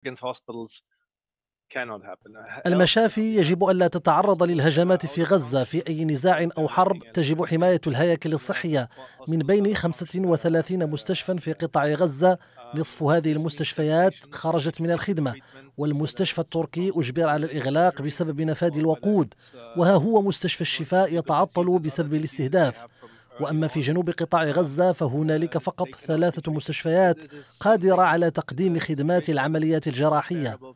against hospitals cannot happen. Uh, المشافي يجب ألا تتعرض للهجمات في غزة في أي نزاع أو حرب تجب حماية الهياكل الصحية من بين 35 مستشفى في قطاع غزة uh, نصف هذه المستشفيات خرجت من الخدمة والمستشفى التركي أجبر على الإغلاق بسبب نفاد الوقود uh, وها هو مستشفى الشفاء يتعطل بسبب الاستهداف وأما في جنوب قطاع غزة فهنالك فقط ثلاثة مستشفيات قادرة على تقديم خدمات العمليات الجراحية